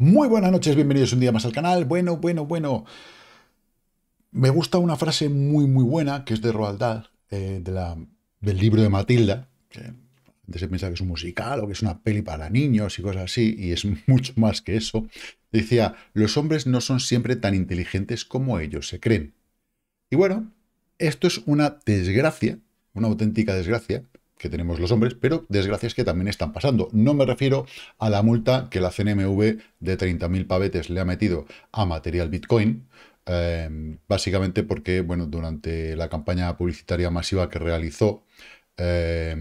Muy buenas noches, bienvenidos un día más al canal. Bueno, bueno, bueno. Me gusta una frase muy, muy buena, que es de Roald Dahl, eh, de la, del libro de Matilda, que se piensa que es un musical o que es una peli para niños y cosas así, y es mucho más que eso. Decía, los hombres no son siempre tan inteligentes como ellos se creen. Y bueno, esto es una desgracia, una auténtica desgracia, que tenemos los hombres, pero desgracias que también están pasando. No me refiero a la multa que la CNMV de 30.000 pavetes le ha metido a material Bitcoin, eh, básicamente porque, bueno, durante la campaña publicitaria masiva que realizó eh,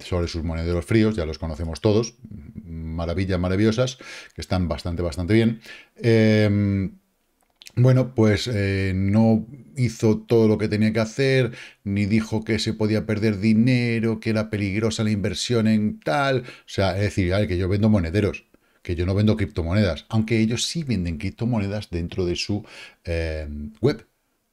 sobre sus monederos fríos, ya los conocemos todos, maravillas maravillosas, que están bastante, bastante bien. Eh, bueno, pues eh, no hizo todo lo que tenía que hacer, ni dijo que se podía perder dinero, que era peligrosa la inversión en tal. O sea, es decir, que yo vendo monederos, que yo no vendo criptomonedas, aunque ellos sí venden criptomonedas dentro de su eh, web.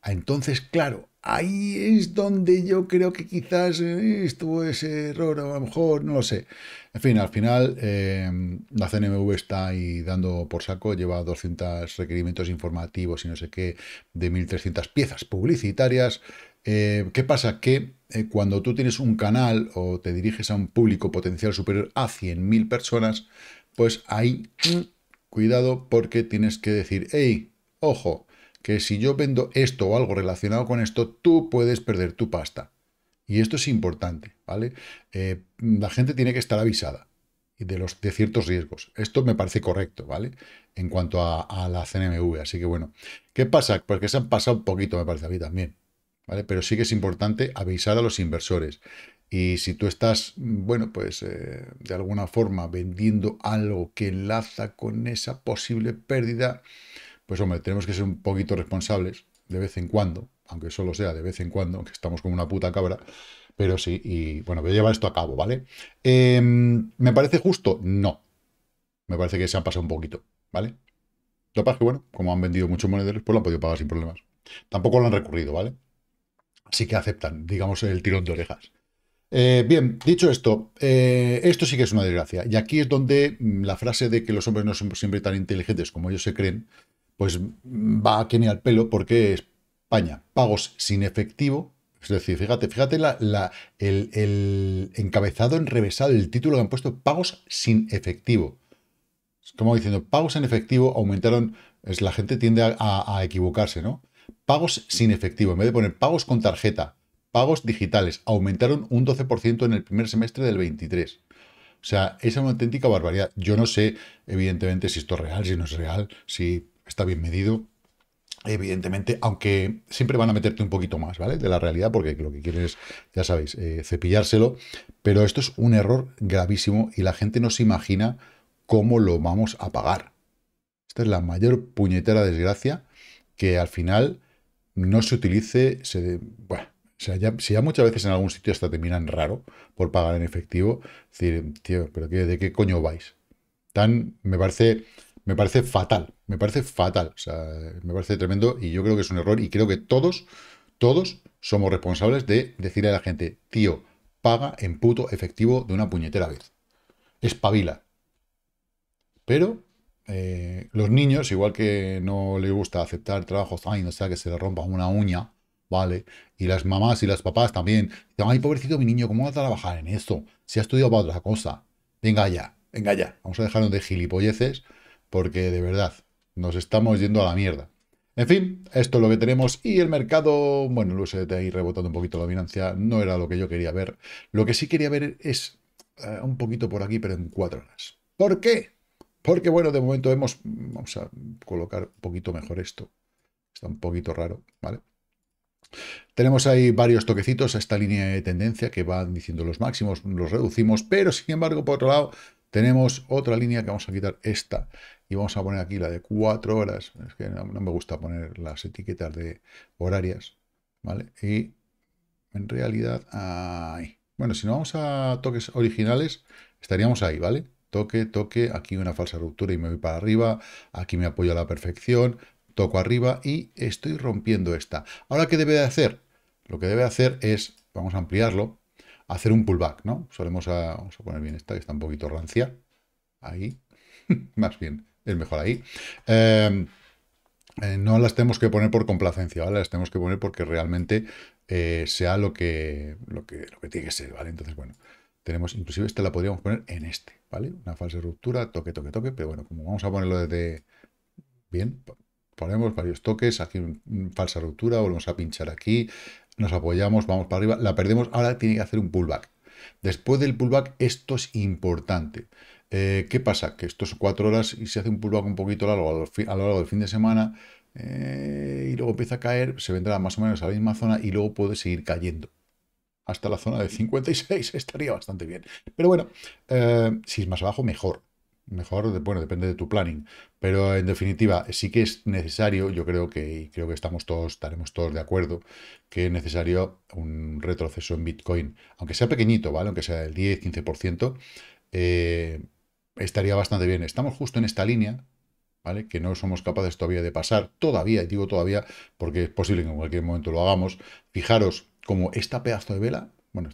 Entonces, claro, ahí es donde yo creo que quizás eh, estuvo ese error, o a lo mejor, no lo sé. En fin, al final em, la CNMV está ahí dando por saco, lleva 200 requerimientos informativos y no sé qué, de 1.300 piezas publicitarias. Eh, ¿Qué pasa? Que eh, cuando tú tienes un canal o te diriges a un público potencial superior a 100.000 personas, pues ahí, mm, cuidado, porque tienes que decir, hey, ojo, que si yo vendo esto o algo relacionado con esto, tú puedes perder tu pasta. Y esto es importante, ¿vale? Eh, la gente tiene que estar avisada de, los, de ciertos riesgos. Esto me parece correcto, ¿vale? En cuanto a, la CNMV. Así que bueno, ¿qué pasa? Pues que se han pasado un poquito, me parece a mí también. ¿Vale? Pero sí que es importante avisar a los inversores. Y si tú estás, bueno, pues eh, de alguna forma vendiendo algo que enlaza con esa posible pérdida, pues hombre, tenemos que ser un poquito responsables de vez en cuando, aunque solo sea de vez en cuando, aunque estamos como una puta cabra, pero sí, y bueno, voy a llevar esto a cabo, ¿vale? Em, ¿Me parece justo? No. Me parece que se han pasado un poquito, ¿vale? Lo que pasa es que, bueno, como han vendido muchos monederos, pues lo han podido pagar sin problemas. Tampoco lo han recurrido, ¿vale? Así que aceptan, digamos, el tirón de orejas. Eh, bien, dicho esto, eh, esto sí que es una desgracia. Y aquí es donde mm, la frase de que los hombres no son siempre tan inteligentes como ellos se creen, pues va a ni al pelo porque España, pagos sin efectivo, es decir, fíjate, fíjate la, el, encabezado encabezado enrevesado, el título que han puesto, pagos sin efectivo. Es como diciendo, pagos en efectivo aumentaron, es, la gente tiende a, equivocarse, ¿no? Pagos sin efectivo, en vez de poner pagos con tarjeta, pagos digitales, aumentaron un 12% en el primer semestre del 23. O sea, es una auténtica barbaridad. Yo no sé, evidentemente, si esto es real, si no es real, si está bien medido, evidentemente, aunque siempre van a meterte un poquito más, ¿vale? De la realidad, porque lo que quieren es, ya sabéis, eh, cepillárselo, pero esto es un error gravísimo y la gente no se imagina cómo lo vamos a pagar. Esta es la mayor puñetera desgracia que al final no se utilice, se, bueno, si ya muchas veces en algún sitio hasta terminan raro por pagar en efectivo, es decir, tío, pero ¿de qué coño vais? Tan, me parece me parece fatal, me parece fatal, o sea, me parece tremendo y yo creo que es un error y creo que todos, todos somos responsables de decirle a la gente, tío, paga en puto efectivo de una puñetera vez, espabila. Pero eh, los niños, igual que no les gusta aceptar trabajo, ay, no sea que se le rompa una uña, ¿vale? Y las mamás y las papás también, ay, pobrecito mi niño, ¿cómo va a trabajar en esto Se ha estudiado para otra cosa, venga ya, venga ya, vamos a dejar de gilipolleces porque de verdad nos estamos yendo a la mierda. En fin, esto es lo que tenemos y el mercado, bueno, el USDT ahí rebotando un poquito la dominancia, no era lo que yo quería ver. Lo que sí quería ver es eh, un poquito por aquí, pero en cuatro horas. ¿Por qué? Porque bueno, de momento hemos, vamos a colocar un poquito mejor esto. Está un poquito raro, ¿vale? Tenemos ahí varios toquecitos a esta línea de tendencia que van diciendo los máximos, los reducimos, pero sin embargo, por otro lado, tenemos otra línea que vamos a quitar esta vamos a poner aquí la de cuatro horas, es que no, me gusta poner las etiquetas de horarias, ¿vale? Y en realidad, ahí. Bueno, si no vamos a toques originales, estaríamos ahí, ¿vale? Toque, toque, aquí una falsa ruptura y me voy para arriba, aquí me apoyo a la perfección, toco arriba y estoy rompiendo esta. Ahora, ¿qué debe de hacer? Lo que debe hacer es, vamos a ampliarlo, hacer un pullback, ¿no? Solemos, a, a poner bien esta, que está un poquito rancia, ahí, más bien, es mejor ahí. Em, eh, no las tenemos que poner por complacencia, Las tenemos que poner porque realmente eh, sea lo que, lo, que, tiene que ser, ¿vale? Entonces, bueno, tenemos, inclusive esta la podríamos poner en este, ¿vale? Una falsa ruptura, toque, toque, toque, pero bueno, como vamos a ponerlo desde... Bien, ponemos varios toques, aquí falsa ruptura, volvemos a pinchar aquí, nos apoyamos, vamos para arriba, la perdemos, ahora tiene que hacer un pullback. Después del pullback, esto es importante. Eh, ¿Qué pasa? Que estos cuatro horas y se hace un pullback un poquito largo a lo, largo del fin de semana eh, y luego empieza a caer, se vendrá más o menos a la misma zona y luego puede seguir cayendo. Hasta la zona de 56 estaría bastante bien. Pero bueno, eh, si es más abajo, mejor. Mejor, bueno, depende de tu planning. Pero en definitiva, sí que es necesario, yo creo que, creo que estamos todos, estaremos todos de acuerdo, que es necesario un retroceso en Bitcoin, aunque sea pequeñito, ¿vale? Aunque sea el 10, 15%. Eh, estaría bastante bien. Estamos justo en esta línea, ¿vale? Que no somos capaces todavía de pasar, todavía, y digo todavía, porque es posible que en cualquier momento lo hagamos. Fijaros como esta pedazo de vela, bueno,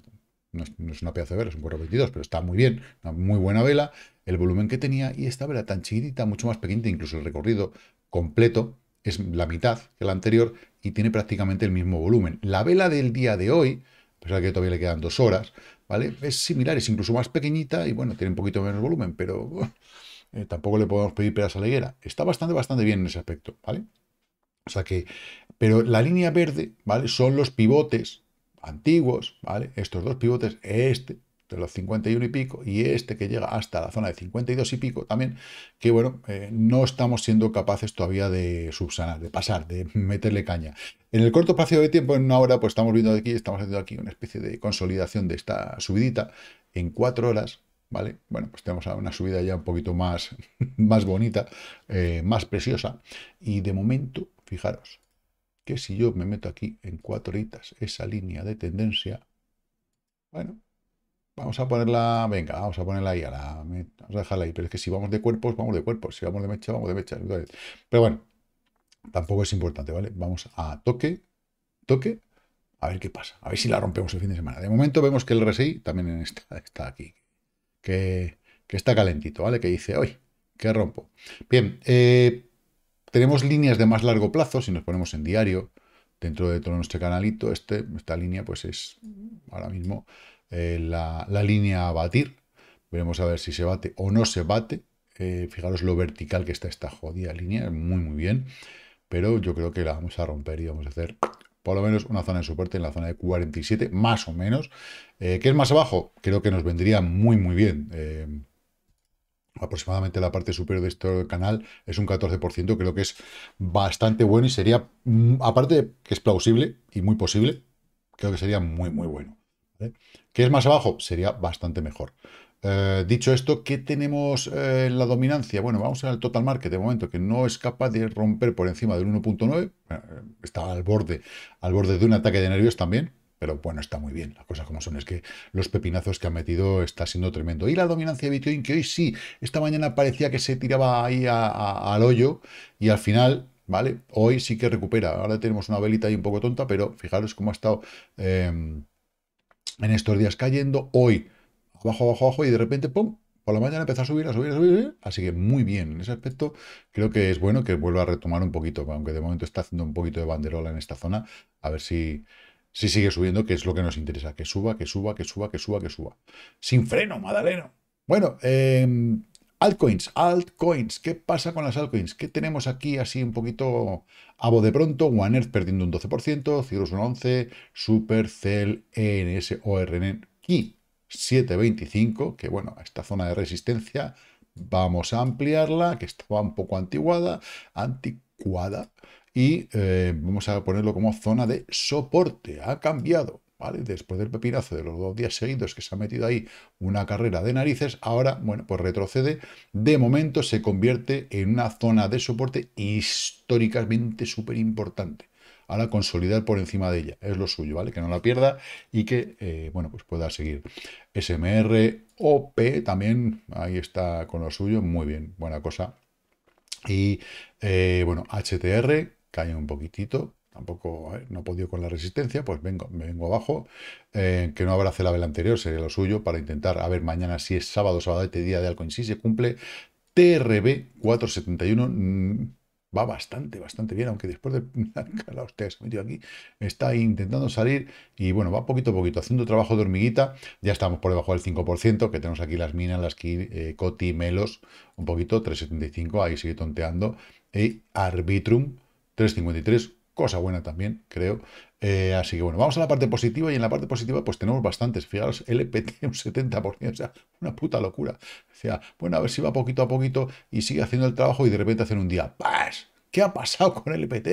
no es, una pedazo de vela, es un 422, pero está muy bien, una muy buena vela, el volumen que tenía y esta vela tan chiquitita, mucho más pequeña, incluso el recorrido completo es la mitad que la anterior y tiene prácticamente el mismo volumen. La vela del día de hoy, pues a pesar que todavía le quedan dos horas, ¿vale? Es similar, es incluso más pequeñita y bueno, tiene un poquito menos volumen, pero eh, tampoco le podemos pedir peras a la higuera. Está bastante, bastante bien en ese aspecto, ¿vale? O sea que, pero la línea verde, ¿vale? Son los pivotes antiguos, ¿vale? Estos dos pivotes, este de los 51 y pico, y este que llega hasta la zona de 52 y pico también, que bueno, eh, no estamos siendo capaces todavía de subsanar, de pasar, de meterle caña. En el corto espacio de tiempo, en una hora, pues estamos viendo aquí, estamos haciendo aquí una especie de consolidación de esta subidita en cuatro horas, ¿vale? Bueno, pues tenemos una subida ya un poquito más, más bonita, eh, más preciosa, y de momento, fijaros, que si yo me meto aquí en cuatro horitas esa línea de tendencia, bueno, vamos a ponerla, venga, vamos a ponerla ahí, a la, vamos a dejarla ahí. Pero es que si vamos de cuerpos, vamos de cuerpos. Si vamos de mecha, vamos de mecha. Pero bueno, tampoco es importante, ¿vale? Vamos a toque, toque, a ver qué pasa. A ver si la rompemos el fin de semana. De momento vemos que el RSI también está, está aquí. Que, está calentito, ¿vale? Que dice, hoy, que rompo. Bien, eh, tenemos líneas de más largo plazo, si nos ponemos en diario, dentro de todo nuestro canalito, este, esta línea pues es ahora mismo eh, la, línea a batir. Veremos a ver si se bate o no se bate. Eh, fijaros lo vertical que está esta jodida línea, muy muy bien. Pero yo creo que la vamos a romper y vamos a hacer por lo menos una zona de soporte en la zona de 47, más o menos. Eh, que es más abajo? Creo que nos vendría muy muy bien aproximadamente la parte superior de este canal es un 14%, creo que es bastante bueno y sería, mm, aparte que es plausible y muy posible, creo que sería muy, muy bueno que ¿eh? ¿Qué es más abajo? Sería bastante mejor. Eh, dicho esto, ¿qué tenemos eh, en la dominancia? Bueno, vamos al total market de momento, que no es capaz de romper por encima del 1.9. Está al borde, al borde de un ataque de nervios también, pero bueno, está muy bien. Las cosas como son, es que los pepinazos que ha metido está siendo tremendo. Y la dominancia de Bitcoin, que hoy sí, esta mañana parecía que se tiraba ahí al hoyo y al final, ¿vale? Hoy sí que recupera. Ahora tenemos una velita ahí un poco tonta, pero fijaros cómo ha estado... Em, en estos días cayendo, hoy abajo, abajo, abajo y de repente, ¡pum!, por la mañana empezó a subir, a subir, a subir. Así que muy bien, en ese aspecto creo que es bueno que vuelva a retomar un poquito, aunque de momento está haciendo un poquito de banderola en esta zona, a ver si, si sigue subiendo, que es lo que nos interesa, que suba, que suba, que suba, que suba, que suba. Sin freno, Madaleno. Bueno, eh, Altcoins, altcoins, ¿qué pasa con las altcoins? ¿Qué tenemos aquí así un poquito a de pronto? One Earth perdiendo un 12%, Cirrus un 11%, Supercell, ENS, ORN, y 7.25, que bueno, esta zona de resistencia vamos a ampliarla, que estaba un poco antiguada, anticuada, y eh, vamos a ponerlo como zona de soporte, ha cambiado. Después del pepinazo de los dos días seguidos que se ha metido ahí una carrera de narices, ahora, bueno, pues retrocede. De momento se convierte en una zona de soporte históricamente súper importante. Ahora consolidar por encima de ella, es lo suyo, ¿vale? Que no la pierda y que, eh, bueno, pues pueda seguir. SMR, OP también, ahí está con lo suyo, muy bien, buena cosa. Y, eh, bueno, HTR, cae un poquitito, tampoco eh, no ha podido con la resistencia, pues vengo, vengo abajo, eh, que no habrá la vela anterior, sería lo suyo, para intentar, a ver, mañana si es sábado, sábado, este día de y si se cumple, TRB 471 mm, va bastante, bastante bien, aunque después de la hostia se ha metido aquí, está intentando salir y bueno, va poquito a poquito, haciendo trabajo de hormiguita, ya estamos por debajo del 5%, que tenemos aquí las minas, las que eh, Coti, Melos, un poquito, 3,75, ahí sigue tonteando, y Arbitrum, 353, cosa buena también, creo. Eh, así que bueno, vamos a la parte positiva y en la parte positiva pues tenemos bastantes. Fijaros, LPT un 70%, o sea, una puta locura. O sea, bueno, a ver si va poquito a poquito y sigue haciendo el trabajo y de repente hacen un día, ¡pas! ¿Qué ha pasado con LPT?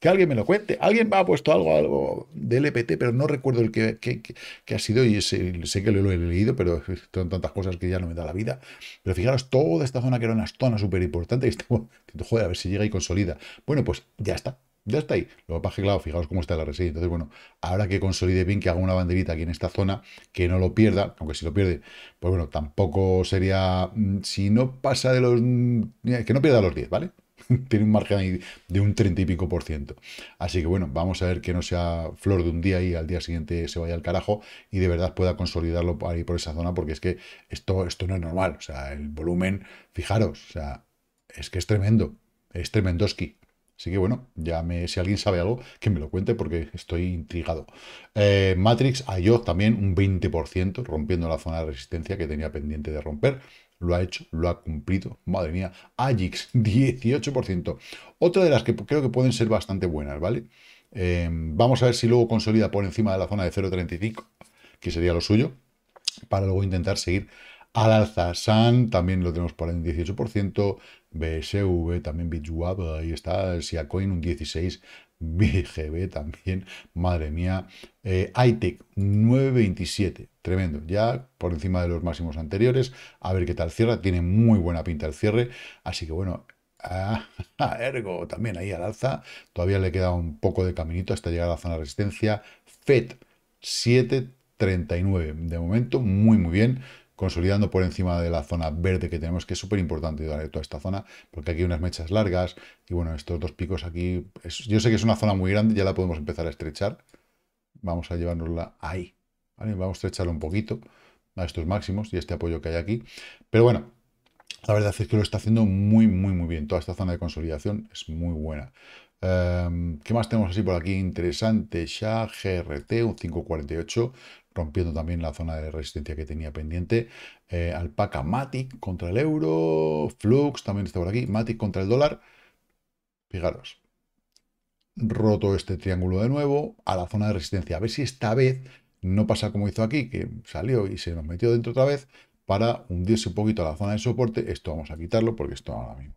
Que alguien me lo cuente. Alguien me ha puesto algo, algo de LPT, pero no recuerdo el que, que, ha sido y sé que lo, he leído, pero son tantas cosas que ya no me da la vida. Pero fijaros, toda esta zona que era una zona súper importante y estamos, joder, a ver si llega y consolida. Bueno, pues ya está. Ya está ahí. Lo que claro, fijaos cómo está la resilla. Entonces, bueno, ahora que consolide bien, que haga una banderita aquí en esta zona, que no lo pierda, aunque si lo pierde, pues bueno, tampoco sería... Mm, si no pasa de los... Mm, eh, que no pierda los 10, ¿vale? Tiene un margen ahí de un 30 y pico por ciento. Así que bueno, vamos a ver que no sea flor de un día y al día siguiente se vaya al carajo y de verdad pueda consolidarlo ahí por esa zona, porque es que esto, esto no es normal. O sea, el volumen, fijaros, o sea, es que es tremendo. Es tremendoski. Así que bueno, ya me, si alguien sabe algo, que me lo cuente porque estoy intrigado. Eh, Matrix IO también un 20%, rompiendo la zona de resistencia que tenía pendiente de romper. Lo ha hecho, lo ha cumplido. Madre mía, Ajix, 18%. Otra de las que creo que pueden ser bastante buenas, ¿vale? Eh, vamos a ver si luego consolida por encima de la zona de 0.35, que sería lo suyo, para luego intentar seguir al alza. San también lo tenemos por el 18%, BSV, también BitWap, ahí está, Siacoin un 16, BGB también, madre mía, eh, ITEC e 9.27, tremendo, ya por encima de los máximos anteriores, a ver qué tal cierra, tiene muy buena pinta el cierre, así que bueno, ergo, también ahí al alza. Todavía le queda un poco de caminito hasta llegar a la zona de resistencia. FED 739. De momento, muy, muy bien consolidando por encima de la zona verde que tenemos, que es súper importante darle toda esta zona, porque aquí hay unas mechas largas y bueno, estos dos picos aquí, yo sé que es una zona muy grande, ya la podemos empezar a estrechar. Vamos a llevárnosla ahí, ¿vale? Vamos a estrecharlo un poquito a estos máximos y este apoyo que hay aquí. Pero bueno, la verdad es que lo está haciendo muy, muy, muy bien. Toda esta zona de consolidación es muy buena. Em, ¿Qué más tenemos así por aquí? Interesante, ya GRT, un 548 rompiendo también la zona de resistencia que tenía pendiente. Eh, Alpaca, Matic contra el euro, Flux también está por aquí, Matic contra el dólar. Fijaros, roto este triángulo de nuevo a la zona de resistencia. A ver si esta vez no pasa como hizo aquí, que salió y se nos metió dentro otra vez para hundirse un poquito a la zona de soporte. Esto vamos a quitarlo porque esto ahora mismo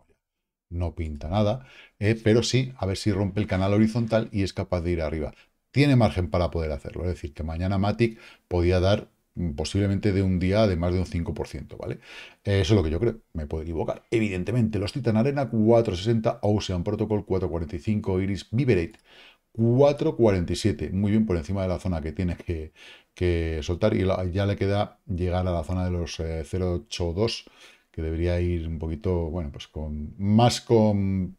no pinta nada, eh, pero sí, a ver si rompe el canal horizontal y es capaz de ir arriba tiene margen para poder hacerlo. Es decir, que mañana Matic podía dar posiblemente de un día de más de un 5%, ¿vale? Eh, eso es lo que yo creo, me puedo equivocar. Evidentemente, los Titan Arena 460, Ocean Protocol 445, Iris Vibrate 447, muy bien por encima de la zona que tiene que, soltar y ya le queda llegar a la zona de los 082, eh, que debería ir un poquito, bueno, pues con más con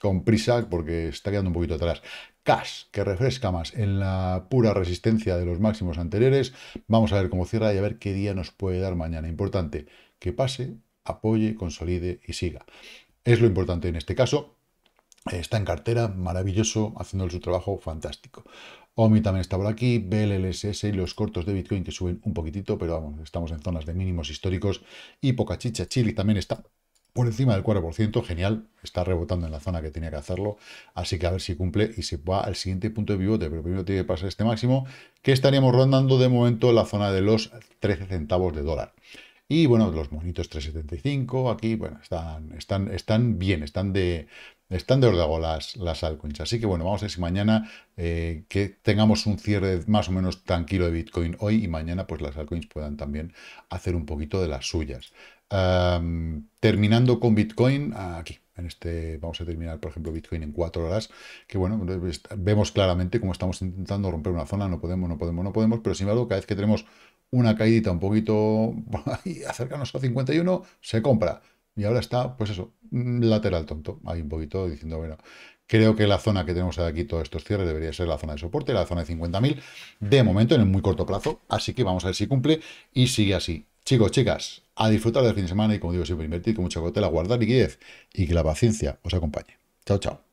con prisa porque está quedando un poquito atrás gas que refresca más en la pura resistencia de los máximos anteriores. Vamos a ver cómo cierra y a ver qué día nos puede dar mañana. Importante, que pase, apoye, consolide y siga. Es lo importante en este caso. Está en cartera, maravilloso, haciendo su trabajo fantástico. OMI también está por aquí, BLLSS y los cortos de Bitcoin que suben un poquitito, pero vamos, estamos en zonas de mínimos históricos y poca chicha. Chile también está por encima del 4%, genial, está rebotando en la zona que tenía que hacerlo, así que a ver si cumple y se va al siguiente punto de pivote, pero primero tiene que pasar este máximo, que estaríamos rondando de momento la zona de los 13 centavos de dólar. Y bueno, los monitos 375, aquí, bueno, están, están, están bien, están de, están de ordago las, las altcoins. Así que bueno, vamos a ver si mañana eh, que tengamos un cierre más o menos tranquilo de Bitcoin hoy y mañana pues las altcoins puedan también hacer un poquito de las suyas. terminando con Bitcoin, aquí este, vamos a terminar, por ejemplo, Bitcoin en cuatro horas, que bueno, vemos claramente cómo estamos intentando romper una zona, no podemos, no podemos, no podemos, pero sin embargo, cada vez que tenemos una caída un poquito y acercarnos a 51, se compra. Y ahora está, pues eso, lateral tonto, ahí un poquito diciendo, bueno, creo que la zona que tenemos aquí, todos estos cierres, debería ser la zona de soporte, la zona de 50.000, de momento, en el muy corto plazo, así que vamos a ver si cumple y sigue así. Chicos, chicas, a disfrutar del fin de semana y como digo siempre, invertir con mucha cautela, guardar liquidez y que la paciencia os acompañe. Chao, chao.